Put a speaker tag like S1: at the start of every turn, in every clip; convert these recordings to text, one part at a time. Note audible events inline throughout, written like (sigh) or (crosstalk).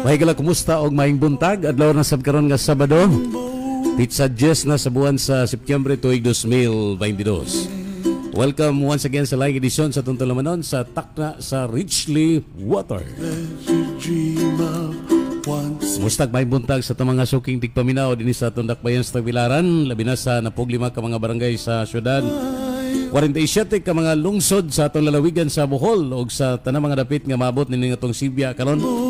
S1: Mahigala kumusta og maing buntag adlaw na sab karon nga Sabado. Pizza Jess na sa buwan sa Setyembre tuig 2022. Welcome once again sa laing edition sa Tuntulamanon sa Takna sa Richly Water. Mustag may buntag sa tamang suking tigpaminaw din sa Tundakbayan sa Tagbilaran, labi na sa napuglima ka mga barangay sa syudad. 47 ka mga lungsod sa atong lalawigan sa Bohol o sa tanang mga dapit nga mabot nining atong Sibya karon.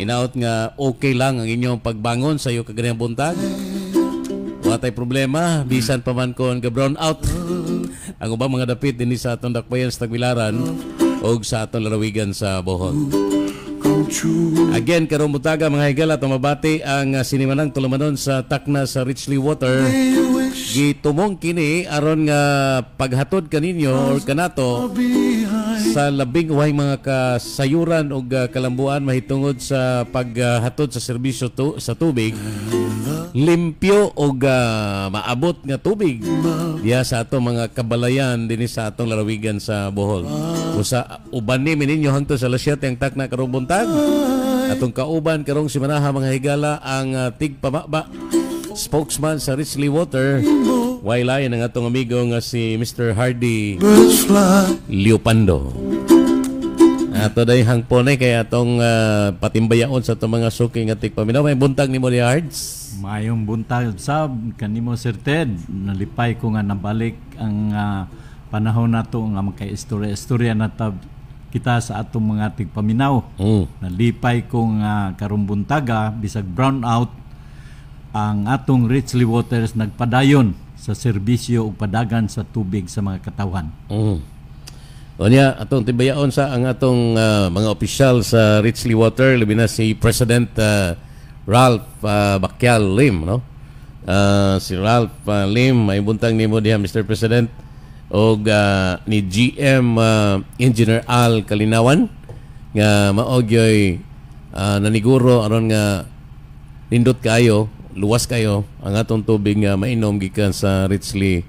S1: Inaot nga okay lang ang inyong pagbangon sa iyo kaganyang buntag. Watay problema, bisan pa man kon ga-brown out. Ang ubang mga dapit dinhi sa atong dakbayan sa Tagbilaran o sa atong larawigan sa Bohol. Again, karong butaga mga higala at mabati ang ah, sinimanang tulumanon sa takna sa Richley Water. Gitumong kini aron nga paghatod kaninyo or kanato sa labing uhay mga kasayuran o uh, kalambuan mahitungod sa paghatod uh, sa serbisyo tu- sa tubig limpyo o uh, maabot nga tubig diya sa ato mga kabalayan dinhi sa atong larawigan sa Bohol usa uban ni mininyo hangtod sa alas 7 ang takna karong buntag atong kauban karong simanaha mga higala ang uh, tigpamaba spokesman sa Richley Water wala yan ang atong amigo nga si Mr. Hardy Leopando. Ato day hangpone eh, kay atong uh, patimbayaon sa itong mga suki nga tigpaminaw. May buntag ni mo
S2: Hards? Mayong buntag sab kanimo Sir Ted. Nalipay ko nga nabalik ang uh, panahon nato nga magka-istorya-istorya na tab kita sa atong mga tigpaminaw. Mm. Nalipay kong uh, karumbuntaga, bisag brown out, ang atong Richly Waters nagpadayon sa serbisyo ug padagan sa tubig sa mga katawhan. Mm. O niya, atong tibayaon sa ang atong
S1: uh, mga opisyal sa Richley Water, labi na si President uh, Ralph uh, Bakyal Lim, no? Uh, si Ralph uh, Lim, may buntang nimo diha Mr. President og uh, ni GM uh, Engineer Al Kalinawan nga maogyoy uh, naniguro aron nga nindot kayo luwas kayo ang atong tubig nga mainom gikan sa Richley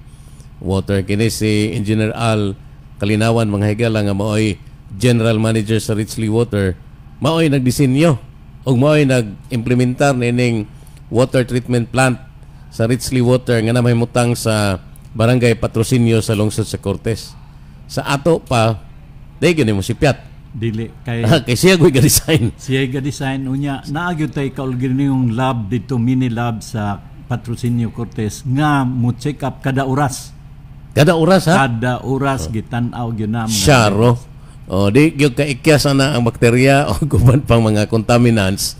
S1: Water kini si Engineer Al Kalinawan mga higala nga maoy General Manager sa Richley Water maoy nagdisenyo ug maoy nagimplementar nining water treatment plant sa Richley Water nga namay mutang sa Barangay Patrocinio sa lungsod sa Cortes. Sa ato pa, dahil mo si Piat
S2: dili kay (laughs) kay siya gud ga-design siya ga-design unya naagyud tay kaulginiyong lab dito mini lab sa Patrocinio Cortes nga mo check up kada oras
S1: kada oras ha kada oras oh.
S2: gitan-aw gyud na siya
S1: ro oh di gyud ka ikyas na ang bakterya o guban (laughs) pang mga contaminants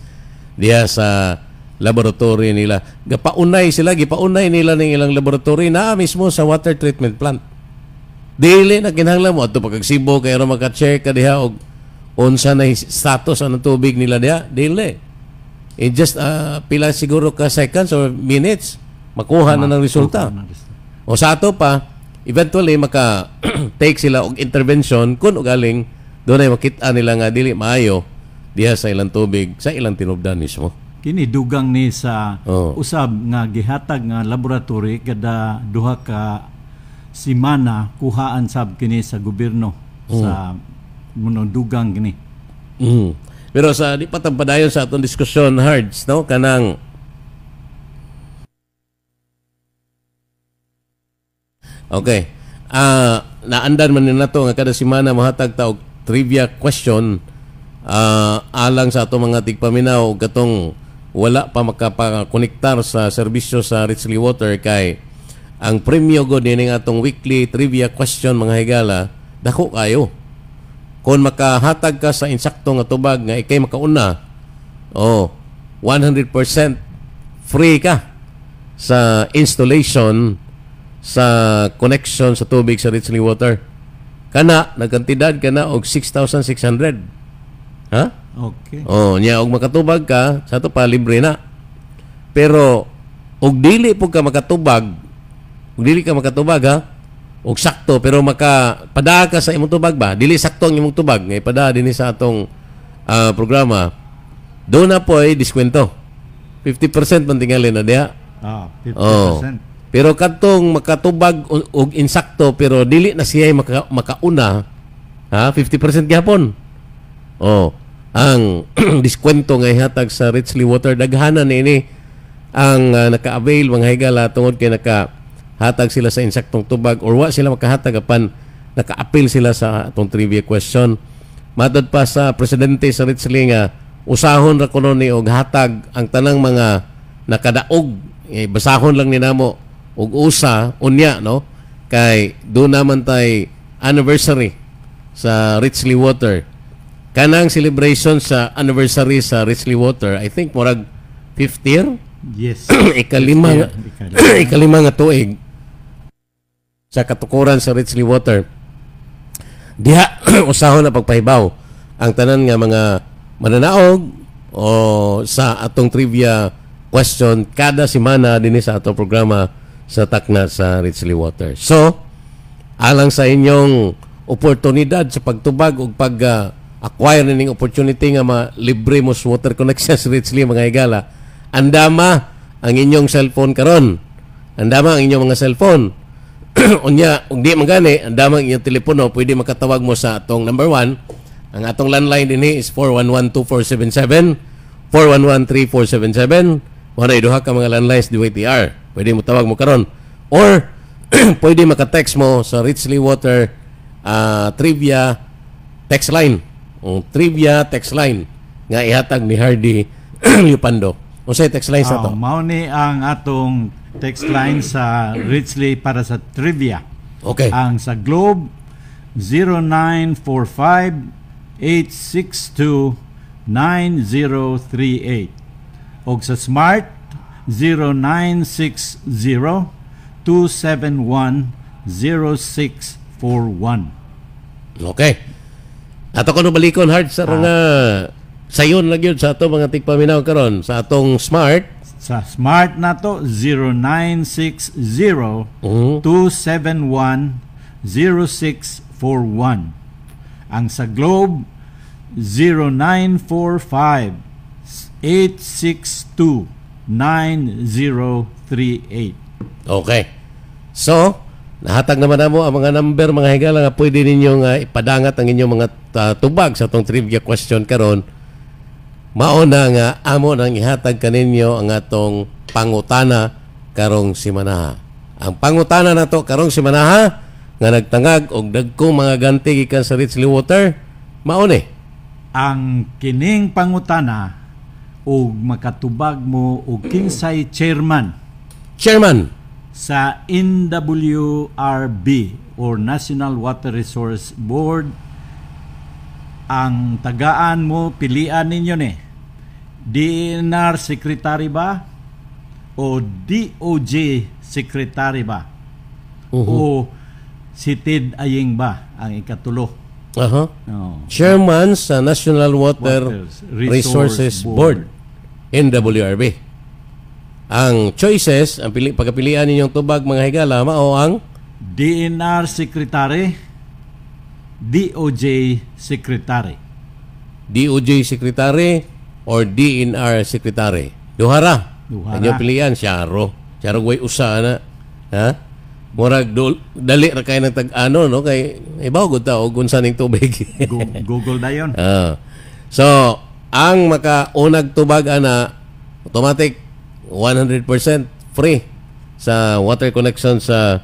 S1: diha sa laboratory nila gapaunay sila gipaunay nila ning ilang laboratory na mismo sa water treatment plant Dili na kinahanglan mo ato pagkagsibo kay ra maka-check ka diha og unsa na status ang tubig nila diha. Dili. In eh, just uh, pila siguro ka seconds or minutes makuha na ng resulta. O sa ato pa, eventually maka (clears throat) take sila og intervention kun og aling doon ay makita nila nga dili maayo diha sa ilang tubig sa ilang tinubdan mismo
S2: kini dugang ni sa oh. usab nga gihatag nga laboratory kada duha ka si Mana kuhaan sab kini sa gobyerno mm. sa munodugang kini. Mm. Pero sa di pa sa atong diskusyon hards no kanang
S1: Okay. Ah, Uh, naandan man nila to nga kada semana mahatag ta og trivia question uh, alang sa ato mga tigpaminaw katong wala pa makapakonektar sa serbisyo sa Ritsley Water kay ang premyo gud ning atong weekly trivia question mga higala dako kayo kon makahatag ka sa insakto nga tubag nga ikay makauna oh 100% free ka sa installation sa connection sa tubig sa Ridgely Water kana nagkantidad ka na og 6,600 ha okay oh nya og makatubag ka sa to pa libre na pero og dili pud ka makatubag kung dili ka makatubag ha, og sakto pero maka padaa ka sa imong tubag ba dili sakto ang imong tubag ngay padaa dinhi sa atong uh, programa do na po ay diskwento 50% man tingali na diha ah 50% oh. pero kadtong makatubag og insakto pero dili na siya maka, makauna ha 50% gyapon. oh ang (clears throat) diskwento nga ihatag sa Richly Water daghanan ini ang uh, naka-avail mga higala tungod kay naka hatag sila sa insaktong tubag or wa sila makahatag apan nakaapil sila sa atong trivia question. Matod pa sa presidente sa Ritzli nga ah, usahon ra kuno ni og hatag ang tanang mga nakadaog eh, basahon lang ninamo og usa unya no kay do naman tay anniversary sa Ritzley Water. Kanang celebration sa anniversary sa Ritzley Water, I think murag 50 year? Yes. (clears throat) ikalima, ikalima. (clears throat) ikalima nga tuig sa katukuran sa Ridgely Water diha (clears throat) usahon na pagpahibaw ang tanan nga mga mananaog o sa atong trivia question kada semana dinhi sa atong programa sa Takna sa Ridgely Water. So, alang sa inyong oportunidad sa pagtubag o pag uh, acquire ning opportunity nga ma libre mo sa water connection sa Ridgely mga higala. Andama ang inyong cellphone karon. Andama ang inyong mga cellphone (clears throat) unya undi di man gani ang damang iyong telepono pwede makatawag mo sa atong number 1 ang atong landline dinhi is 4112477 4113477 wala iduha ka mga landlines di WTR e pwede mo tawag mo karon or (clears throat) pwede makatext mo sa Richly Water uh, trivia text line o trivia text line nga ihatag ni Hardy Yupando. (clears throat) Unsay text line sa oh, to?
S2: Mao ni ang atong text line sa Ridgely para sa trivia. Okay. Ang sa Globe 0945-862-9038. O sa Smart 0960 271-0641. Okay. Ato ko no balikon
S1: hard sa ah. nga sayon lang yun sa ato mga tigpaminaw karon sa atong smart
S2: sa smart na to, 0960-271-0641. Mm-hmm. Ang sa Globe, 0945-862-9038. Okay. So,
S1: Nahatag naman na mo ang mga number, mga higala nga pwede ninyong uh, ipadangat ang inyong mga uh, tubag sa itong trivia question karon Mao nga amo nang ihatag kaninyo ang atong pangutana karong simanaha. Ang pangutana nato karong simanaha nga nagtangag og dagko mga ganti gikan sa Ridgely Water mao
S2: ang kining pangutana og makatubag mo og kinsay chairman chairman sa NWRB or National Water Resource Board ang tagaan mo pilian ninyo ni DNR Secretary ba o DOJ Secretary ba uh-huh. o si Ted Aying ba ang ikatulo uh-huh. No. Chairman
S1: sa National Water Waters, Resources, Resources Board, Board NWRB ang choices ang pili, pagkapilian ninyong tubag mga higala mao ang DNR Secretary DOJ Secretary. DOJ Secretary or DNR Secretary? Duhara. Duhara. Inyo pilihan, Sharo. Sharo way usa na. Ha? Murag do, dali ra kay nang tag-ano no kay ibaw gud ta og unsa ning tubig. (laughs) Google dayon. Uh. Ah. So, ang maka makaunag tubag ana automatic 100% free sa water connection sa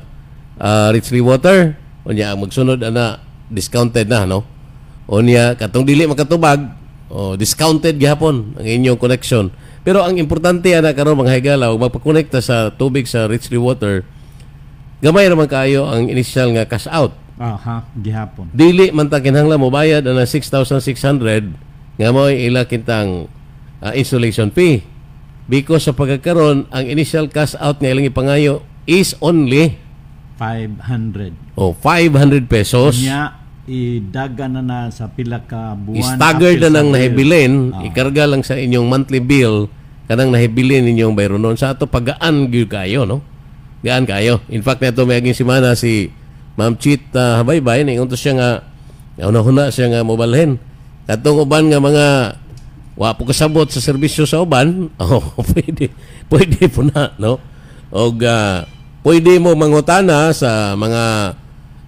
S1: uh, ah, Richley Water. Unya ang magsunod ana discounted na no o katong dili makatubag o discounted gihapon ang inyong connection pero ang importante ana karon mga higala og magpakonekta sa tubig sa Richly Water gamay ra man kayo ang initial nga cash out aha gihapon dili man ta kinahanglan mo bayad ana 6600 nga mo ila kitang uh, ah, installation fee because sa pagkakaron ang initial cash out nga ilang ipangayo is only
S2: 500. Oh,
S1: 500 pesos. Kanya,
S2: idaga na na sa pila ka buwan. stagger na nang nahibilin,
S1: oh. ikarga lang sa inyong monthly bill, kanang nahibilin ninyong bayron noon. Sa ato, pagaan gyud kayo, no? Gaan kayo. In fact, nato may aging simana si Ma'am Chit uh, Habaybay, na unta siya nga, una-una siya nga mobalhin. Katong uban nga mga wa po kasabot sa serbisyo sa uban, (laughs) oh, pwede, pwede po na, no? Og uh, pwede mo mangutana sa mga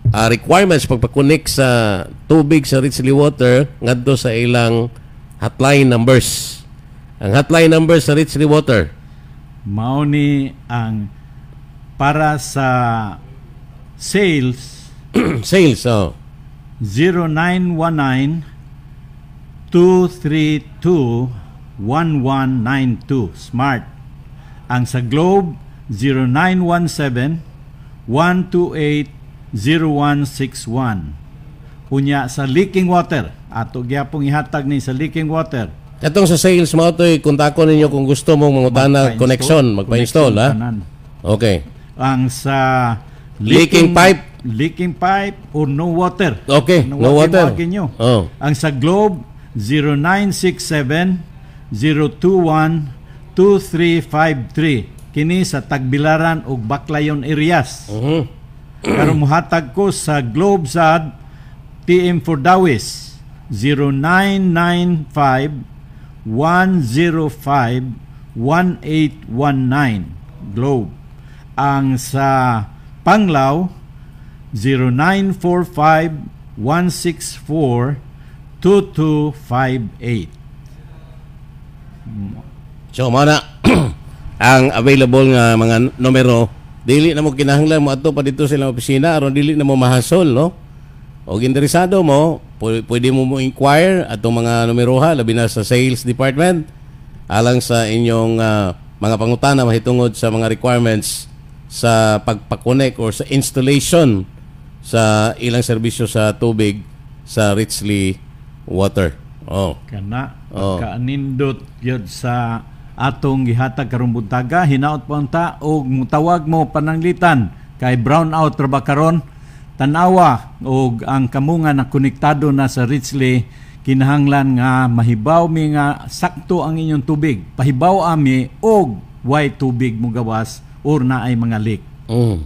S1: uh, requirements pagpakunik sa tubig sa Ritzli Water ngadto sa ilang hotline numbers. Ang hotline number sa Ritzli Water
S2: mao ni ang para sa sales (clears throat) sales oh 0919 232 1192 smart ang sa Globe 0917-128-0161. Kunya sa leaking water. Ato pong ihatag ni sa leaking water.
S1: Katong sa sales mo ito, kontako ninyo kung gusto mong mangutan na connection, magpa-install. Ha? Okay.
S2: Ang sa leaking, leaking pipe, leaking pipe or no water. Okay, no, no water. Nyo. Oh. Ang sa Globe, 0967-021-2353 kini sa Tagbilaran ug Baclayon areas. Uh-huh. Mhm. Karon mohatag ko sa Globe sad TM for Dawis 0995 105 1819 Globe. Ang sa Panglaw 0945 164 2258. So, mana
S1: ang available nga mga numero dili na mo kinahanglan mo ato pa dito sa ilang opisina aron dili na mo mahasol no og interesado mo pwede mo mo inquire atong mga numeroha labi na sa sales department alang sa inyong uh, mga pangutana mahitungod sa mga requirements sa pagpakonek or sa installation sa ilang serbisyo sa tubig sa Richley Water. Oh.
S2: Kana oh. kaanindot yun sa atong gihatag karong buntaga hinaot pa unta og mutawag mo pananglitan kay brown out ra ba karon tanawa og ang kamunga na konektado na sa Ridgely kinahanglan nga mahibaw mi nga sakto ang inyong tubig pahibaw ami og why tubig mo gawas or na ay mga leak mm.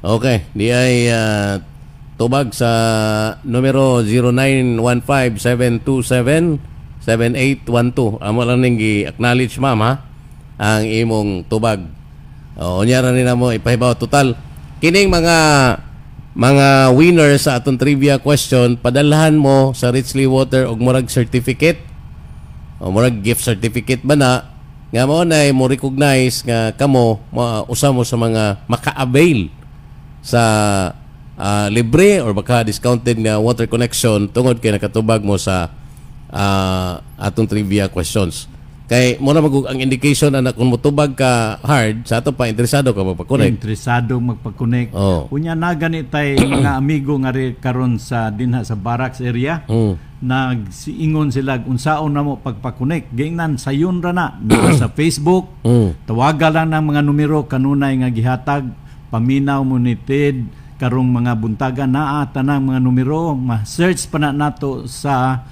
S2: okay di
S1: ay uh, tubag sa numero 0915727 7812. Amo lang ning acknowledge ma'am ha ang imong tubag. O nya ra ni mo ipahibaw total kining mga mga winner sa atong trivia question padalhan mo sa Richly Water og murag certificate o murag gift certificate ba na nga mo na mo recognize nga kamo usa mo sa mga maka-avail sa uh, libre or baka discounted nga water connection tungod kay nakatubag mo sa uh, atong trivia questions. Kay mo na magug ang indication na kung mutubag ka hard sa ato pa interesado ka magpa-connect. Interesado magpa-connect. Oh.
S2: Unya na gani tay (clears throat) mga amigo nga karon sa dinha sa barracks area. Mm. Nagsiingon sila unsaon na mo pagpa-connect. Gingnan sayon ra na (clears throat) sa Facebook. Mm. Tawaga lang ng mga numero kanunay nga gihatag paminaw mo ni karong mga buntaga naa tanang mga numero ma-search pa na nato sa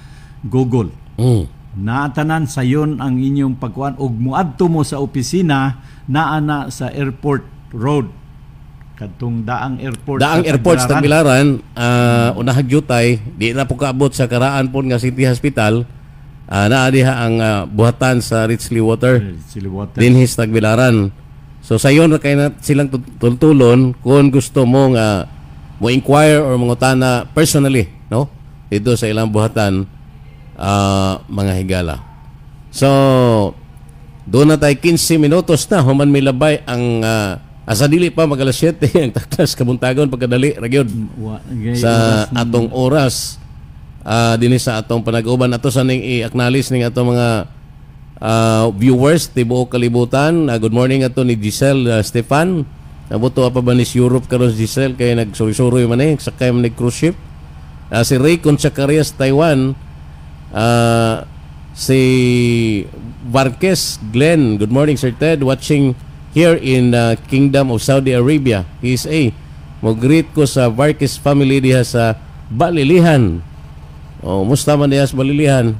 S2: Google. Mm. Naatanan sayon ang inyong pagkuan og muadto mo sa opisina naa na sa airport road kadtong daang airport daang airport sa Tagbilaran uh, ah, unahag jutay di na po kaabot sa karaan po nga city
S1: hospital uh, naa diha ang uh, buhatan sa Richley Water Richley Water dinhi sa Tagbilaran so sayon kay na silang tultulon kung gusto mo nga mo inquire or mangutana personally no dito sa ilang buhatan uh, mga higala. So, doon na tayo 15 minutos na human milabay ang uh, asa dili pa mag alas 7 (laughs) ang taklas kabuntagon pagkadali ra gyud sa atong oras uh, dinhi sa atong panag-uban ato sa ning i-acknowledge ning atong mga uh, viewers tibuok kalibutan. Uh, good morning ato ni Giselle uh, Stefan. Nabuto pa ba ni Europe karon si Giselle kay nagsurisuro man eh sakay man ni cruise ship. Uh, si Ray Conchacarias Taiwan Uh, si Varquez Glenn, good morning Sir Ted, watching here in uh, Kingdom of Saudi Arabia, a mo greet ko sa Varquez family diha sa Balilihan. Oh, musta man diha sa Balilihan?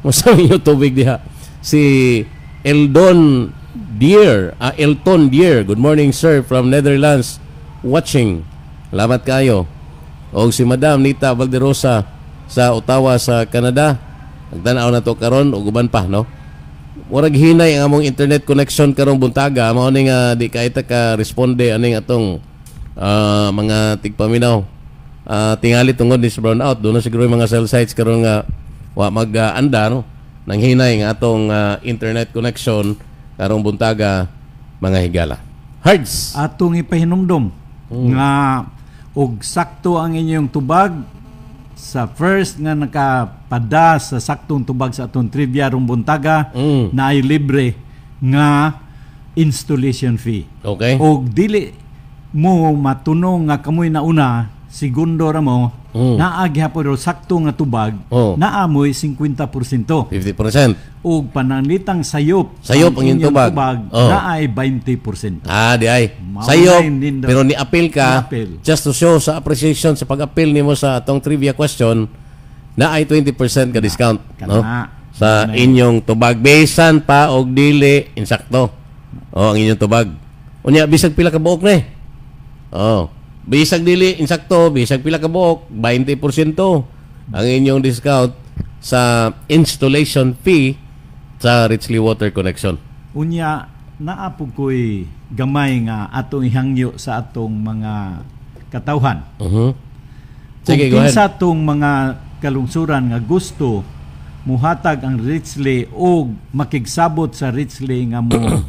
S1: (laughs) Musta inyo tubig diha? Si Eldon Deer, uh, Elton Deer, good morning sir from Netherlands watching. Salamat kayo. O si Madam Nita Valderosa sa Ottawa sa Canada. Nagtanaw na to karon o guban pa no. Murag hinay ang among internet connection karong buntaga mao ning uh, di ka ka responde aning atong uh, ah, mga tigpaminaw. Uh, tingali tungod ni brown out do na siguro yung mga cell sites karon nga wa mag-anda no. Nang hinay nga atong uh, internet connection karong
S2: buntaga mga higala. Herds. Atong ipahinumdom hmm. nga og sakto ang inyong tubag sa first nga nakapada sa saktong tubag sa atong trivia rong mm. na ay libre nga installation fee. Okay. O dili mo matunong nga kamoy na una segundo ra mo mm. naa gyapon sakto nga tubag oh. naamoy 50%. 50%. Ug pananlitang sayop. Sayop ang inyong tubag. tubag oh. Naay 20%. Ah, di ay. Sayop pero ni appeal ka ni-appeal. just
S1: to show sa appreciation sa pag-appeal nimo sa atong trivia question naay 20% ka discount na, no? Na. sa inyong tubag besan pa og dili insakto. Oh, ang inyong tubag. Unya bisag pila ka buok ni eh. Oh bisag dili insakto, bisag pila ka buok, 20% ang inyong discount sa installation fee sa Richly Water Connection.
S2: Unya naapog ko'y gamay nga atong ihangyo sa atong mga katawhan. Uh-huh. Kung sa atong mga kalungsuran nga gusto muhatag ang Richley o makigsabot sa Richley nga mo (clears throat)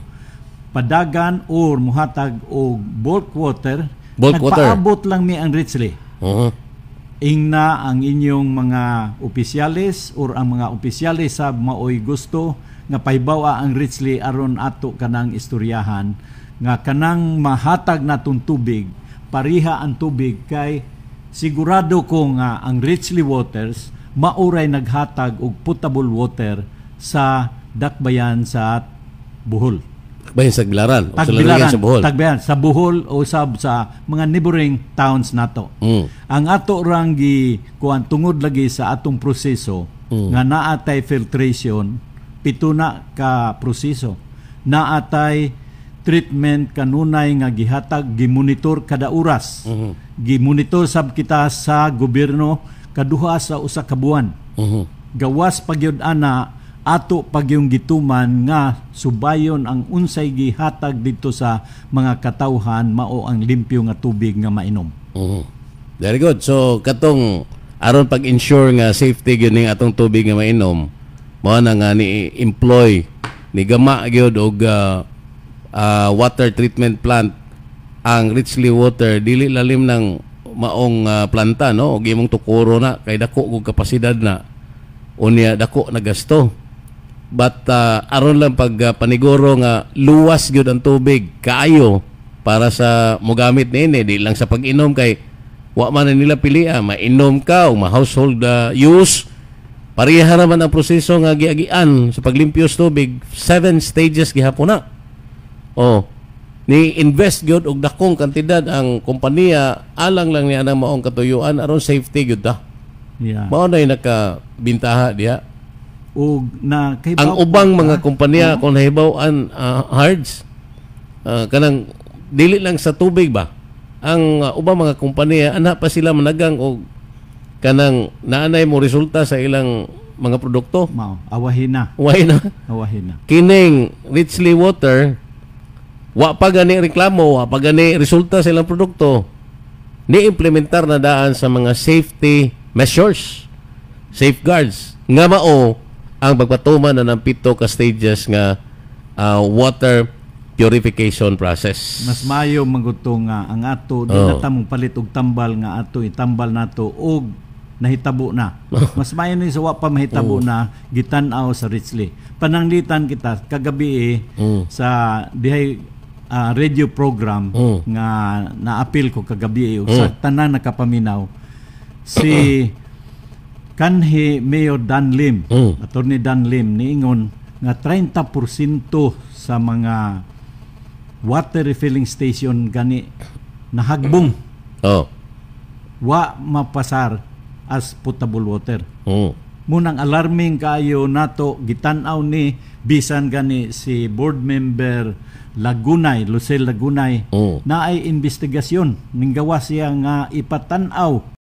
S2: padagan or muhatag og bulk water Bulk Nagpaabot water. lang mi ang Ridgely. Uh-huh. Ingna ang inyong mga opisyalis or ang mga opisyalis sa maoy gusto nga paybawa ang Ridgely aron ato kanang istoryahan nga kanang mahatag natong tubig pariha ang tubig kay sigurado ko nga ang Ridgely Waters mauray naghatag og potable water sa dakbayan sa Bohol.
S1: Bayan sa Tagbilaran. Tagbilaran, sa Bohol.
S2: Tagbilaran, sa Bohol o sab sa mga neighboring towns nato. Mm. Ang ato ranggi gi kuan tungod lagi sa atong proseso mm. nga naatay filtration pituna ka proseso. Naatay treatment kanunay nga gihatag gimonitor kada oras. Mm-hmm. Gimonitor sab kita sa gobyerno kaduha sa usa ka buwan. Mm-hmm. Gawas pagyud ana ato pagyong gituman nga subayon ang unsay gihatag didto sa mga katawhan mao ang limpyo nga tubig nga mainom.
S1: Mm-hmm. Very good. So katong aron pag-ensure nga safety gyud ning atong tubig nga mainom, mao na nga ni employ ni gama gyud og uh, uh, water treatment plant ang Richly Water dili lalim ng maong uh, planta no og imong tukuro na kay dako og kapasidad na unya dako na gasto But uh, aron lang pag uh, paniguro nga luwas gyud ang tubig kaayo para sa mogamit nini di lang sa pag-inom kay wa man na nila pilia ah, mainom ka o ma-household uh, use pareha naman ang proseso nga giagian sa paglimpyo sa tubig seven stages gihapon na oh ni invest gyud og dakong kantidad ang kompanya alang lang niya na maong katuyuan aron safety gyud ta yeah. mao na naka bintaha diha o na kahibaw ang ubang mga ha? kumpanya uh kung nahibaw an uh, hards uh, kanang dili lang sa tubig ba ang uh, ubang mga kumpanya ana pa sila managang og kanang naanay mo resulta sa ilang mga produkto mao awahin na awahin na awahin na kining richly water wa pa gani reklamo wa pa gani resulta sa ilang produkto ni implementar na daan sa mga safety measures safeguards nga mao ang pagpatuman na ng pito ka stages nga uh, water purification process. Mas
S2: mayo maguto nga ang ato di oh. natamong palit og tambal nga ato itambal nato og nahitabo na. (laughs) Mas mayo ni sa pa mahitabo mm. na gitanaw sa Richley. Pananglitan kita kagabi eh, mm. sa dihay uh, ah, radio program mm. nga naapil ko kagabi eh, mm. sa hmm. tanan nakapaminaw si (clears throat) kanhi Mayor Dan Lim, mm. Attorney Dan Lim niingon nga 30% sa mga water refilling station gani nahagbong. Oh. Wa mapasar as potable water. Oh. Munang alarming kayo nato gitan-aw ni bisan gani si board member Lagunay, Lucel Lagunay, oh. Hmm. na ay investigasyon ning gawa siya nga ipatan-aw